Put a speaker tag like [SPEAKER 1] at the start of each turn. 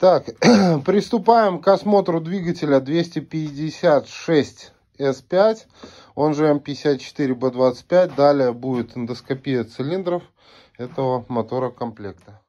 [SPEAKER 1] Так, приступаем к осмотру двигателя 256 S5, он же М54B25. Эм Далее будет эндоскопия цилиндров этого мотора комплекта.